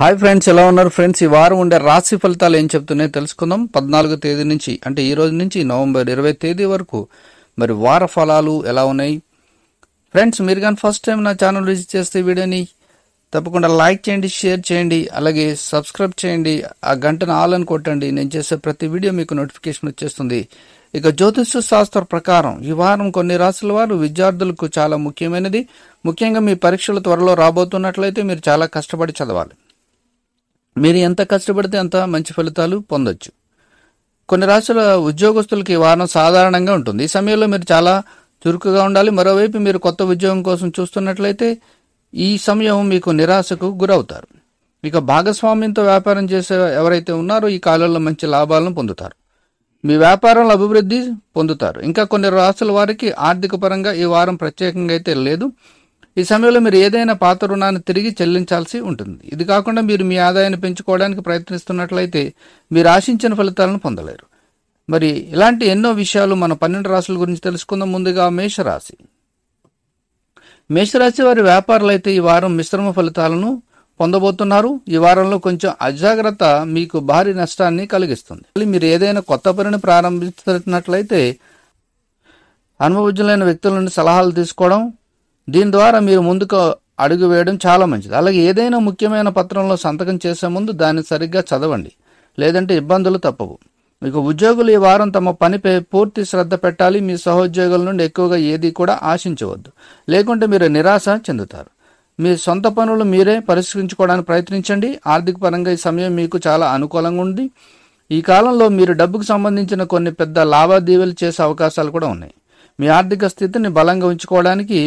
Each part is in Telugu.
హాయ్ ఫ్రెండ్స్ ఎలా ఉన్నారు ఫ్రెండ్స్ ఈ వారం ఉండే రాశి ఫలితాలు ఏం చెప్తున్నాయి తెలుసుకుందాం పద్నాలుగో తేదీ నుంచి అంటే ఈ రోజు నుంచి నవంబర్ ఇరవై తేదీ వరకు మరి వార ఫలాలు ఎలా ఉన్నాయి ఫ్రెండ్స్ మీరు కానీ ఫస్ట్ టైం నా ఛానల్ విజిట్ చేస్తే వీడియోని తప్పకుండా లైక్ చేయండి షేర్ చేయండి అలాగే సబ్స్క్రైబ్ చేయండి ఆ గంటను ఆల్ అని కొట్టండి నేను చేసే ప్రతి వీడియో మీకు నోటిఫికేషన్ వచ్చేస్తుంది ఇక జ్యోతిష్య శాస్త్ర ప్రకారం ఈ వారం కొన్ని రాసుల వారు విద్యార్థులకు చాలా ముఖ్యమైనది ముఖ్యంగా మీ పరీక్షలు త్వరలో రాబోతున్నట్లయితే మీరు చాలా కష్టపడి చదవాలి మీరు ఎంత కష్టపడితే అంత మంచి ఫలితాలు పొందొచ్చు కొన్ని రాష్ట్రాల ఉద్యోగస్తులకి వారం సాధారణంగా ఉంటుంది ఈ సమయంలో మీరు చాలా చురుకుగా ఉండాలి మరోవైపు మీరు కొత్త ఉద్యోగం కోసం చూస్తున్నట్లయితే ఈ సమయం మీకు నిరాశకు గురవుతారు మీకు భాగస్వామ్యంతో వ్యాపారం చేసే ఎవరైతే ఉన్నారో ఈ కాలంలో మంచి లాభాలను పొందుతారు మీ వ్యాపారంలో అభివృద్ధి పొందుతారు ఇంకా కొన్ని రాష్ట్రాల వారికి ఆర్థిక పరంగా ఈ వారం ప్రత్యేకంగా అయితే లేదు ఈ సమయంలో మీరు ఏదైనా పాత రుణాన్ని తిరిగి చెల్లించాల్సి ఉంటుంది ఇది కాకుండా మీరు మీ ఆదాయాన్ని పెంచుకోవడానికి ప్రయత్నిస్తున్నట్లయితే మీరు ఆశించిన ఫలితాలను పొందలేరు మరి ఇలాంటి ఎన్నో విషయాలు మన పన్నెండు రాశుల గురించి తెలుసుకుందాం ముందుగా మేషరాశి మేషరాశి వారి వ్యాపారులు అయితే ఈ వారం మిశ్రమ ఫలితాలను పొందబోతున్నారు ఈ వారంలో కొంచెం అజాగ్రత్త మీకు భారీ నష్టాన్ని కలిగిస్తుంది మీరు ఏదైనా కొత్త పనిని ప్రారంభిస్తున్నట్లయితే అనుభవజ్ఞులైన వ్యక్తుల నుండి సలహాలు తీసుకోవడం దీని ద్వారా మీరు ముందుకు అడుగు వేయడం చాలా మంచిది అలాగే ఏదైనా ముఖ్యమైన పత్రంలో సంతకం చేసే ముందు దాన్ని సరిగ్గా చదవండి లేదంటే ఇబ్బందులు తప్పవు మీకు ఉద్యోగులు ఈ వారం తమ పనిపై పూర్తి శ్రద్ధ పెట్టాలి మీ సహోద్యోగుల నుండి ఎక్కువగా ఏది కూడా ఆశించవద్దు లేకుంటే మీరు నిరాశ చెందుతారు మీ సొంత పనులు మీరే పరిష్కరించుకోవడానికి ప్రయత్నించండి ఆర్థిక పరంగా ఈ సమయం మీకు చాలా అనుకూలంగా ఉంది ఈ కాలంలో మీరు డబ్బుకు సంబంధించిన కొన్ని పెద్ద లావాదేవీలు చేసే అవకాశాలు కూడా ఉన్నాయి మీ ఆర్థిక స్థితిని బలంగా ఉంచుకోవడానికి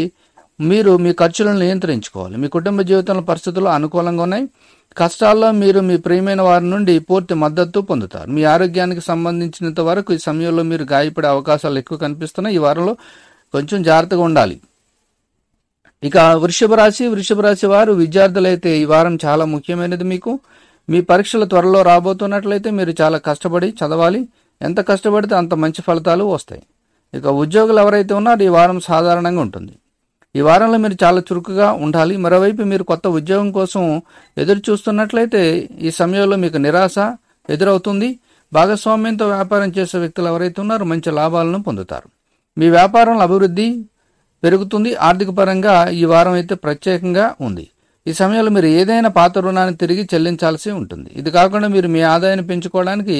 మీరు మీ ఖర్చులను నియంత్రించుకోవాలి మీ కుటుంబ జీవితంలో పరిస్థితులు అనుకూలంగా ఉన్నాయి కష్టాల్లో మీరు మీ ప్రియమైన వారి నుండి పూర్తి మద్దతు పొందుతారు మీ ఆరోగ్యానికి సంబంధించినంత వరకు ఈ సమయంలో మీరు గాయపడే అవకాశాలు ఎక్కువ కనిపిస్తున్నాయి ఈ వారంలో కొంచెం జాగ్రత్తగా ఉండాలి ఇక వృషభ రాశి వృషభ రాశి వారు విద్యార్థులైతే ఈ వారం చాలా ముఖ్యమైనది మీకు మీ పరీక్షలు త్వరలో రాబోతున్నట్లయితే మీరు చాలా కష్టపడి చదవాలి ఎంత కష్టపడితే అంత మంచి ఫలితాలు వస్తాయి ఇక ఉద్యోగులు ఎవరైతే ఉన్నారో ఈ వారం సాధారణంగా ఉంటుంది ఈ వారంలో మీరు చాలా చురుకుగా ఉండాలి మరోవైపు మీరు కొత్త ఉద్యోగం కోసం ఎదురు చూస్తున్నట్లయితే ఈ సమయంలో మీకు నిరాశ ఎదురవుతుంది భాగస్వామ్యంతో వ్యాపారం చేసే వ్యక్తులు ఎవరైతే ఉన్నారో మంచి లాభాలను పొందుతారు మీ వ్యాపారంలో అభివృద్ధి పెరుగుతుంది ఆర్థిక పరంగా ఈ వారం అయితే ప్రత్యేకంగా ఉంది ఈ సమయంలో మీరు ఏదైనా పాత రుణాన్ని తిరిగి చెల్లించాల్సి ఉంటుంది ఇది కాకుండా మీరు మీ ఆదాయాన్ని పెంచుకోవడానికి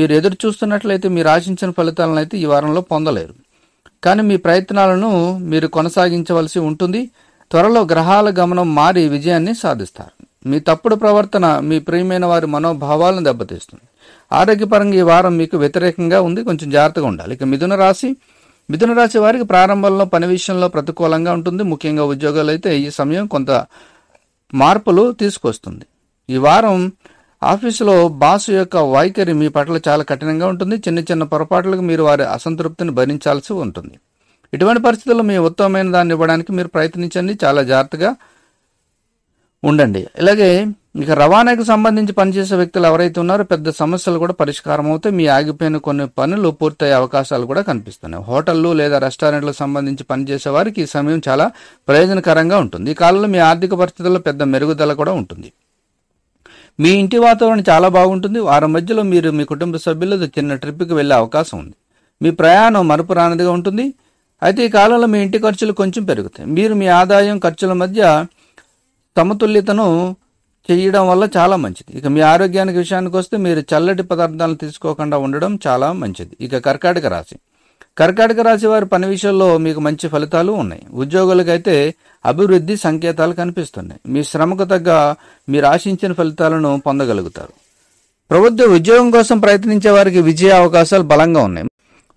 మీరు ఎదురు చూస్తున్నట్లయితే మీరు ఆశించిన ఫలితాలను అయితే ఈ వారంలో పొందలేరు కానీ మీ ప్రయత్నాలను మీరు కొనసాగించవలసి ఉంటుంది త్వరలో గ్రహాల గమనం మారి విజయాన్ని సాధిస్తారు మీ తప్పుడు ప్రవర్తన మీ ప్రియమైన వారి మనోభావాలను దెబ్బతీస్తుంది ఆరోగ్యపరంగా ఈ వారం మీకు వ్యతిరేకంగా ఉంది కొంచెం జాగ్రత్తగా ఉండాలి ఇక మిథున రాశి మిథున రాశి వారికి ప్రారంభంలో పని విషయంలో ప్రతికూలంగా ఉంటుంది ముఖ్యంగా ఉద్యోగాలు అయితే ఈ సమయం కొంత మార్పులు తీసుకొస్తుంది ఈ వారం ఆఫీసులో బాస్ యొక్క వైఖరి మీ పట్ల చాలా కఠినంగా ఉంటుంది చిన్న చిన్న పొరపాట్లకు మీరు వారి అసంతృప్తిని భరించాల్సి ఉంటుంది ఇటువంటి పరిస్థితుల్లో మీ ఉత్తమమైన దాన్ని ఇవ్వడానికి మీరు ప్రయత్నించండి చాలా జాగ్రత్తగా ఉండండి ఇలాగే ఇక రవాణాకు సంబంధించి పనిచేసే వ్యక్తులు ఎవరైతే ఉన్నారో పెద్ద సమస్యలు కూడా పరిష్కారం అవుతాయి మీ ఆగిపోయిన కొన్ని పనులు పూర్తయ్యే అవకాశాలు కూడా కనిపిస్తున్నాయి హోటళ్ళు లేదా రెస్టారెంట్లకు సంబంధించి పనిచేసే వారికి ఈ సమయం చాలా ప్రయోజనకరంగా ఉంటుంది ఈ కాలంలో మీ ఆర్థిక పరిస్థితుల్లో పెద్ద మెరుగుదల కూడా ఉంటుంది మీ ఇంటి వాతావరణం చాలా బాగుంటుంది వారం మధ్యలో మీరు మీ కుటుంబ సభ్యులతో చిన్న ట్రిప్కి వెళ్ళే అవకాశం ఉంది మీ ప్రయాణం రానిదిగా ఉంటుంది అయితే ఈ కాలంలో మీ ఇంటి ఖర్చులు కొంచెం పెరుగుతాయి మీరు మీ ఆదాయం ఖర్చుల మధ్య సమతుల్యతను చేయడం వల్ల చాలా మంచిది ఇక మీ ఆరోగ్యానికి విషయానికి వస్తే మీరు చల్లటి పదార్థాలను తీసుకోకుండా ఉండడం చాలా మంచిది ఇక కర్కాటక రాశి కర్కాటక రాశి వారి పని విషయంలో మీకు మంచి ఫలితాలు ఉన్నాయి ఉద్యోగులకైతే అభివృద్ధి సంకేతాలు కనిపిస్తున్నాయి మీ శ్రమకు తగ్గ మీరు ఆశించిన ఫలితాలను పొందగలుగుతారు ప్రభుత్వ ఉద్యోగం కోసం ప్రయత్నించే వారికి విజయ అవకాశాలు బలంగా ఉన్నాయి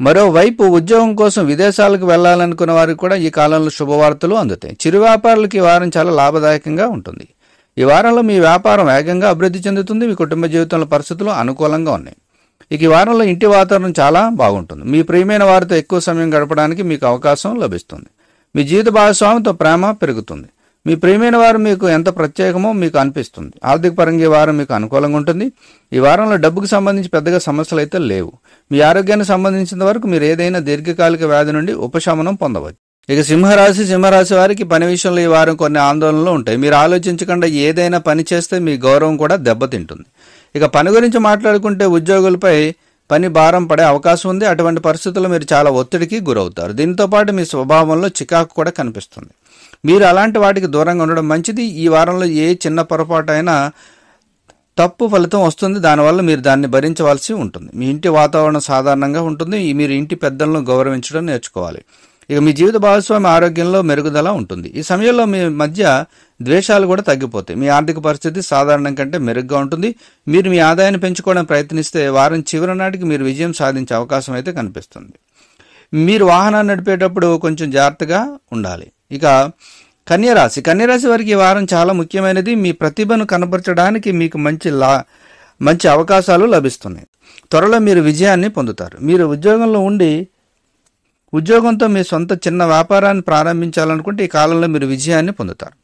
మరోవైపు ఉద్యోగం కోసం విదేశాలకు వెళ్లాలనుకున్న వారికి కూడా ఈ కాలంలో శుభవార్తలు అందుతాయి చిరు వ్యాపారులకు ఈ వారం చాలా లాభదాయకంగా ఉంటుంది ఈ వారంలో మీ వ్యాపారం వేగంగా అభివృద్ధి చెందుతుంది మీ కుటుంబ జీవితంలో పరిస్థితులు అనుకూలంగా ఉన్నాయి ఇక ఈ వారంలో ఇంటి వాతావరణం చాలా బాగుంటుంది మీ ప్రియమైన వారితో ఎక్కువ సమయం గడపడానికి మీకు అవకాశం లభిస్తుంది మీ జీవిత భాగస్వామితో ప్రేమ పెరుగుతుంది మీ ప్రియమైన వారు మీకు ఎంత ప్రత్యేకమో మీకు అనిపిస్తుంది ఆర్థిక పరంగా ఈ వారం మీకు అనుకూలంగా ఉంటుంది ఈ వారంలో డబ్బుకు సంబంధించి పెద్దగా సమస్యలు అయితే లేవు మీ ఆరోగ్యానికి సంబంధించిన వరకు మీరు ఏదైనా దీర్ఘకాలిక వ్యాధి నుండి ఉపశమనం పొందవచ్చు ఇక సింహరాశి సింహరాశి వారికి పని విషయంలో ఈ వారం కొన్ని ఆందోళనలు ఉంటాయి మీరు ఆలోచించకుండా ఏదైనా పని చేస్తే మీ గౌరవం కూడా దెబ్బతింటుంది ఇక పని గురించి మాట్లాడుకుంటే ఉద్యోగులపై పని భారం పడే అవకాశం ఉంది అటువంటి పరిస్థితుల్లో మీరు చాలా ఒత్తిడికి గురవుతారు దీంతో పాటు మీ స్వభావంలో చికాకు కూడా కనిపిస్తుంది మీరు అలాంటి వాటికి దూరంగా ఉండడం మంచిది ఈ వారంలో ఏ చిన్న పొరపాటు అయినా తప్పు ఫలితం వస్తుంది దానివల్ల మీరు దాన్ని భరించవలసి ఉంటుంది మీ ఇంటి వాతావరణం సాధారణంగా ఉంటుంది మీరు ఇంటి పెద్దలను గౌరవించడం నేర్చుకోవాలి ఇక మీ జీవిత భాగస్వామి ఆరోగ్యంలో మెరుగుదల ఉంటుంది ఈ సమయంలో మీ మధ్య ద్వేషాలు కూడా తగ్గిపోతాయి మీ ఆర్థిక పరిస్థితి సాధారణం కంటే మెరుగ్గా ఉంటుంది మీరు మీ ఆదాయాన్ని పెంచుకోవడానికి ప్రయత్నిస్తే వారం చివరి నాటికి మీరు విజయం సాధించే అవకాశం అయితే కనిపిస్తుంది మీరు వాహనాన్ని నడిపేటప్పుడు కొంచెం జాగ్రత్తగా ఉండాలి ఇక కన్యరాశి కన్యరాశి వారికి ఈ వారం చాలా ముఖ్యమైనది మీ ప్రతిభను కనపరచడానికి మీకు మంచి లా మంచి అవకాశాలు లభిస్తున్నాయి త్వరలో మీరు విజయాన్ని పొందుతారు మీరు ఉద్యోగంలో ఉండి ఉద్యోగంతో మీ సొంత చిన్న వ్యాపారాన్ని ప్రారంభించాలనుకుంటే ఈ కాలంలో మీరు విజయాన్ని పొందుతారు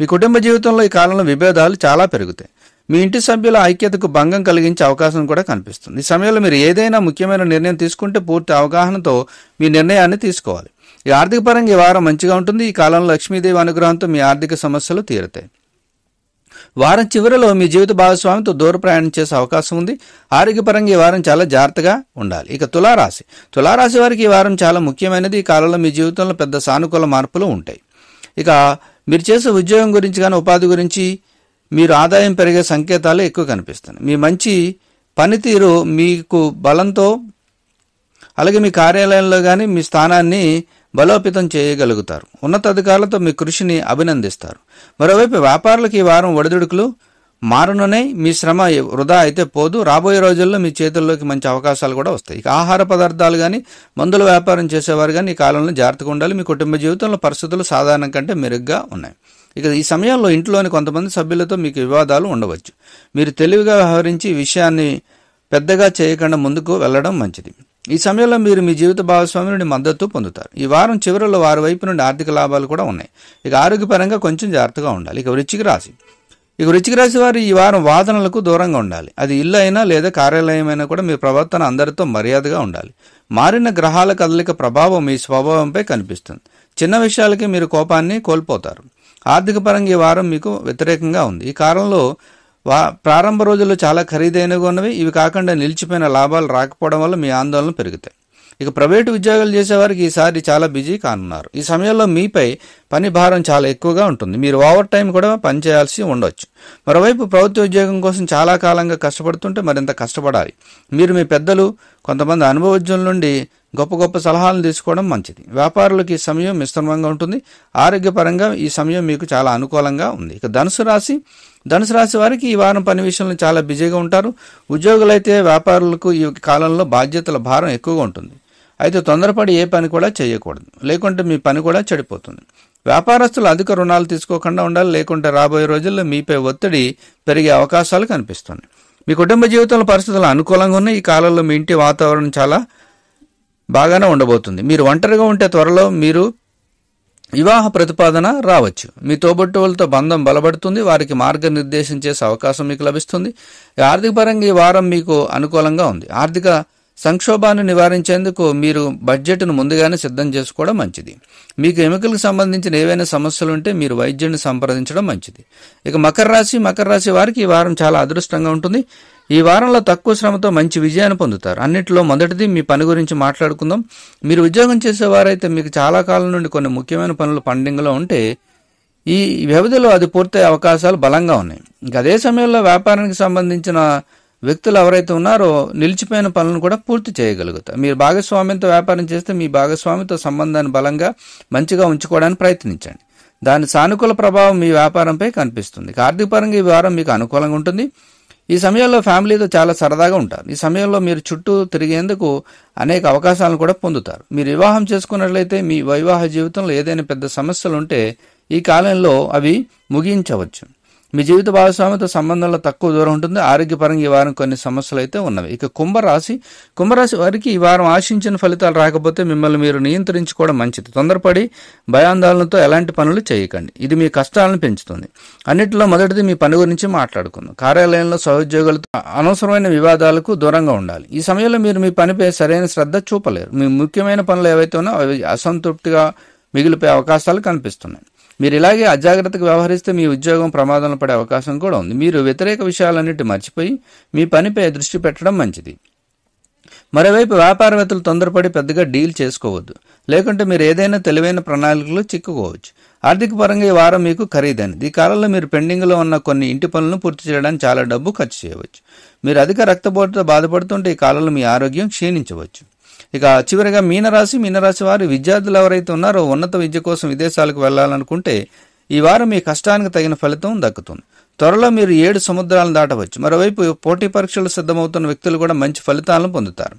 మీ కుటుంబ జీవితంలో ఈ కాలంలో విభేదాలు చాలా పెరుగుతాయి మీ ఇంటి సభ్యుల ఐక్యతకు భంగం కలిగించే అవకాశం కూడా కనిపిస్తుంది ఈ సమయంలో మీరు ఏదైనా ముఖ్యమైన నిర్ణయం తీసుకుంటే పూర్తి అవగాహనతో మీ నిర్ణయాన్ని తీసుకోవాలి ఈ ఆర్థిక పరంగా ఈ వారం మంచిగా ఉంటుంది ఈ కాలంలో లక్ష్మీదేవి అనుగ్రహంతో మీ ఆర్థిక సమస్యలు తీరుతాయి వారం చివరిలో మీ జీవిత భాగస్వామితో దూర ప్రయాణం చేసే అవకాశం ఉంది ఆరోగ్యపరంగా ఈ వారం చాలా జాగ్రత్తగా ఉండాలి ఇక తులారాశి తులారాశి వారికి ఈ వారం చాలా ముఖ్యమైనది ఈ కాలంలో మీ జీవితంలో పెద్ద సానుకూల మార్పులు ఉంటాయి ఇక మీరు చేసే ఉద్యోగం గురించి కానీ ఉపాధి గురించి మీరు ఆదాయం పెరిగే సంకేతాలు ఎక్కువ కనిపిస్తున్నాయి మీ మంచి పనితీరు మీకు బలంతో అలాగే మీ కార్యాలయంలో కానీ మీ స్థానాన్ని బలోపేతం చేయగలుగుతారు ఉన్నతాధికారులతో మీ కృషిని అభినందిస్తారు మరోవైపు వ్యాపారులకు ఈ వారం ఒడిదుడుకులు మారుననే మీ శ్రమ వృధా అయితే పోదు రాబోయే రోజుల్లో మీ చేతుల్లోకి మంచి అవకాశాలు కూడా వస్తాయి ఇక ఆహార పదార్థాలు కానీ మందుల వ్యాపారం చేసేవారు కానీ ఈ కాలంలో జాగ్రత్తగా ఉండాలి మీ కుటుంబ జీవితంలో పరిస్థితులు సాధారణం కంటే మెరుగ్గా ఉన్నాయి ఇక ఈ సమయంలో ఇంట్లోని కొంతమంది సభ్యులతో మీకు వివాదాలు ఉండవచ్చు మీరు తెలివిగా వ్యవహరించి విషయాన్ని పెద్దగా చేయకుండా ముందుకు వెళ్ళడం మంచిది ఈ సమయంలో మీరు మీ జీవిత భాగస్వామి నుండి మద్దతు పొందుతారు ఈ వారం చివరిలో వారి వైపు నుండి ఆర్థిక లాభాలు కూడా ఉన్నాయి ఇక ఆరోగ్యపరంగా కొంచెం జాగ్రత్తగా ఉండాలి ఇక వృచ్చిక రాశి ఇక వృచ్చిక రాశి వారు ఈ వారం వాదనలకు దూరంగా ఉండాలి అది ఇల్లు అయినా లేదా కార్యాలయమైనా కూడా మీ ప్రవర్తన అందరితో మర్యాదగా ఉండాలి మారిన గ్రహాల కదలిక ప్రభావం మీ స్వభావంపై కనిపిస్తుంది చిన్న విషయాలకి మీరు కోపాన్ని కోల్పోతారు ఆర్థిక పరంగా ఈ వారం మీకు వ్యతిరేకంగా ఉంది ఈ కాలంలో వా ప్రారంభ రోజుల్లో చాలా ఖరీదైనగా ఉన్నవి ఇవి కాకుండా నిలిచిపోయిన లాభాలు రాకపోవడం వల్ల మీ ఆందోళన పెరుగుతాయి ఇక ప్రైవేటు ఉద్యోగాలు చేసేవారికి ఈసారి చాలా బిజీ కానున్నారు ఈ సమయంలో మీపై పని భారం చాలా ఎక్కువగా ఉంటుంది మీరు ఓవర్ టైం కూడా పనిచేయాల్సి ఉండవచ్చు మరోవైపు ప్రభుత్వ ఉద్యోగం కోసం చాలా కాలంగా కష్టపడుతుంటే మరింత కష్టపడాలి మీరు మీ పెద్దలు కొంతమంది అనుభవజ్ఞుల నుండి గొప్ప గొప్ప సలహాలను తీసుకోవడం మంచిది వ్యాపారులకు ఈ సమయం మిశ్రమంగా ఉంటుంది ఆరోగ్యపరంగా ఈ సమయం మీకు చాలా అనుకూలంగా ఉంది ఇక ధనుసు రాశి ధనుసు రాశి వారికి ఈ వారం పని విషయంలో చాలా బిజీగా ఉంటారు ఉద్యోగులైతే వ్యాపారులకు ఈ కాలంలో బాధ్యతల భారం ఎక్కువగా ఉంటుంది అయితే తొందరపడి ఏ పని కూడా చేయకూడదు లేకుంటే మీ పని కూడా చెడిపోతుంది వ్యాపారస్తులు అధిక రుణాలు తీసుకోకుండా ఉండాలి లేకుంటే రాబోయే రోజుల్లో మీపై ఒత్తిడి పెరిగే అవకాశాలు కనిపిస్తున్నాయి మీ కుటుంబ జీవితంలో పరిస్థితులు అనుకూలంగా ఉన్నాయి ఈ కాలంలో మీ ఇంటి వాతావరణం చాలా బాగానే ఉండబోతుంది మీరు ఒంటరిగా ఉంటే త్వరలో మీరు వివాహ ప్రతిపాదన రావచ్చు మీ తోబుట్టువులతో బంధం బలపడుతుంది వారికి మార్గనిర్దేశం చేసే అవకాశం మీకు లభిస్తుంది ఆర్థిక పరంగా ఈ వారం మీకు అనుకూలంగా ఉంది ఆర్థిక సంక్షోభాన్ని నివారించేందుకు మీరు బడ్జెట్ను ముందుగానే సిద్ధం చేసుకోవడం మంచిది మీకు ఎముకలకు సంబంధించిన ఏవైనా సమస్యలు ఉంటే మీరు వైద్యుడిని సంప్రదించడం మంచిది ఇక మకర రాశి మకర రాశి వారికి ఈ వారం చాలా అదృష్టంగా ఉంటుంది ఈ వారంలో తక్కువ శ్రమతో మంచి విజయాన్ని పొందుతారు అన్నింటిలో మొదటిది మీ పని గురించి మాట్లాడుకుందాం మీరు ఉద్యోగం చేసేవారైతే మీకు చాలా కాలం నుండి కొన్ని ముఖ్యమైన పనులు పండింగ్లో ఉంటే ఈ వ్యవధిలో అది పూర్తయ్యే అవకాశాలు బలంగా ఉన్నాయి ఇంకా అదే సమయంలో వ్యాపారానికి సంబంధించిన వ్యక్తులు ఎవరైతే ఉన్నారో నిలిచిపోయిన పనులను కూడా పూర్తి చేయగలుగుతారు మీరు భాగస్వామ్యంతో వ్యాపారం చేస్తే మీ భాగస్వామితో సంబంధాన్ని బలంగా మంచిగా ఉంచుకోవడానికి ప్రయత్నించండి దాని సానుకూల ప్రభావం మీ వ్యాపారంపై కనిపిస్తుంది ఆర్థిక పరంగా ఈ వారం మీకు అనుకూలంగా ఉంటుంది ఈ సమయంలో ఫ్యామిలీతో చాలా సరదాగా ఉంటారు ఈ సమయంలో మీరు చుట్టూ తిరిగేందుకు అనేక అవకాశాలను కూడా పొందుతారు మీరు వివాహం చేసుకున్నట్లయితే మీ వైవాహ జీవితంలో ఏదైనా పెద్ద సమస్యలు ఉంటే ఈ కాలంలో అవి ముగించవచ్చు మీ జీవిత భాగస్వామితో సంబంధంలో తక్కువ దూరం ఉంటుంది ఆరోగ్యపరంగా ఈ వారం కొన్ని సమస్యలు అయితే ఉన్నవి ఇక కుంభరాశి కుంభరాశి వారికి ఈ వారం ఆశించిన ఫలితాలు రాకపోతే మిమ్మల్ని మీరు నియంత్రించుకోవడం మంచిది తొందరపడి భయాందోళనతో ఎలాంటి పనులు చేయకండి ఇది మీ కష్టాలను పెంచుతుంది అన్నిటిలో మొదటిది మీ పని గురించి మాట్లాడుకుందాం కార్యాలయంలో సహోద్యోగులతో అనవసరమైన వివాదాలకు దూరంగా ఉండాలి ఈ సమయంలో మీరు మీ పనిపై సరైన శ్రద్ధ చూపలేరు మీ ముఖ్యమైన పనులు ఏవైతే ఉన్నాయో అవి అసంతృప్తిగా మిగిలిపోయే అవకాశాలు కనిపిస్తున్నాయి మీరు ఇలాగే అజాగ్రత్తకు వ్యవహరిస్తే మీ ఉద్యోగం ప్రమాదంలో పడే అవకాశం కూడా ఉంది మీరు వ్యతిరేక విషయాలన్నిటి మర్చిపోయి మీ పనిపై దృష్టి పెట్టడం మంచిది మరోవైపు వ్యాపారవేత్తలు తొందరపడి పెద్దగా డీల్ చేసుకోవద్దు లేకుంటే మీరు ఏదైనా తెలివైన ప్రణాళికలు చిక్కుకోవచ్చు ఆర్థిక పరంగా ఈ వారం మీకు ఖరీదైనది ఈ కాలంలో మీరు పెండింగ్లో ఉన్న కొన్ని ఇంటి పనులను పూర్తి చేయడానికి చాలా డబ్బు ఖర్చు చేయవచ్చు మీరు అధిక రక్తపోటుతో బాధపడుతుంటే ఈ కాలంలో మీ ఆరోగ్యం క్షీణించవచ్చు ఇక చివరిగా మీనరాశి మీనరాశి వారి విద్యార్థులు ఎవరైతే ఉన్నారో ఉన్నత విద్య కోసం విదేశాలకు వెళ్లాలనుకుంటే ఈ వారం మీ కష్టానికి తగిన ఫలితం దక్కుతుంది త్వరలో మీరు ఏడు సముద్రాలను దాటవచ్చు మరోవైపు పోటీ పరీక్షలు సిద్ధమవుతున్న వ్యక్తులు కూడా మంచి ఫలితాలను పొందుతారు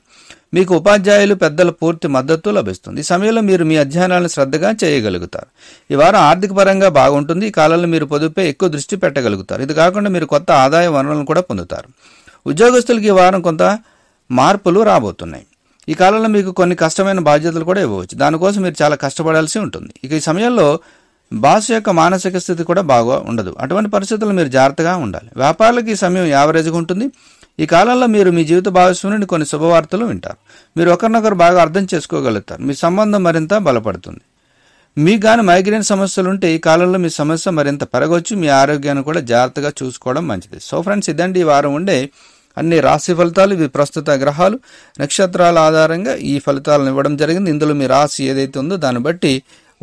మీకు ఉపాధ్యాయులు పెద్దల పూర్తి మద్దతు లభిస్తుంది ఈ సమయంలో మీరు మీ అధ్యయనాలను శ్రద్ధగా చేయగలుగుతారు ఈ వారం ఆర్థిక పరంగా బాగుంటుంది ఈ కాలంలో మీరు పొదుపే ఎక్కువ దృష్టి పెట్టగలుగుతారు ఇది కాకుండా మీరు కొత్త ఆదాయ వనరులను కూడా పొందుతారు ఉద్యోగస్తులకి ఈ వారం కొంత మార్పులు రాబోతున్నాయి ఈ కాలంలో మీకు కొన్ని కష్టమైన బాధ్యతలు కూడా ఇవ్వవచ్చు దానికోసం మీరు చాలా కష్టపడాల్సి ఉంటుంది ఇక ఈ సమయంలో బాస్ యొక్క మానసిక స్థితి కూడా బాగా ఉండదు అటువంటి పరిస్థితుల్లో మీరు జాగ్రత్తగా ఉండాలి వ్యాపారులకు ఈ సమయం యావరేజ్గా ఉంటుంది ఈ కాలంలో మీరు మీ జీవిత భాగస్వామిని కొన్ని శుభవార్తలు వింటారు మీరు ఒకరినొకరు బాగా అర్థం చేసుకోగలుగుతారు మీ సంబంధం మరింత బలపడుతుంది మీకు గాని మైగ్రేన్ సమస్యలు ఉంటే ఈ కాలంలో మీ సమస్య మరింత పెరగవచ్చు మీ ఆరోగ్యాన్ని కూడా జాగ్రత్తగా చూసుకోవడం మంచిది సో ఫ్రెండ్స్ ఇదండి ఈ వారం ఉండే అన్ని రాశి ఫలితాలు ఇవి ప్రస్తుత గ్రహాలు నక్షత్రాల ఆధారంగా ఈ ఫలితాలను ఇవ్వడం జరిగింది ఇందులో మీ రాశి ఏదైతే ఉందో దాన్ని బట్టి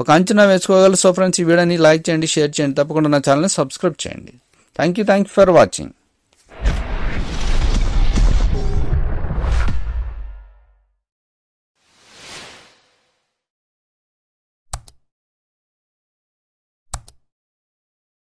ఒక అంచనా వేసుకోగలరు సో ఫ్రెండ్స్ ఈ వీడియోని లైక్ చేయండి షేర్ చేయండి తప్పకుండా నా ఛానల్ని సబ్స్క్రైబ్ చేయండి thank you thank you for watching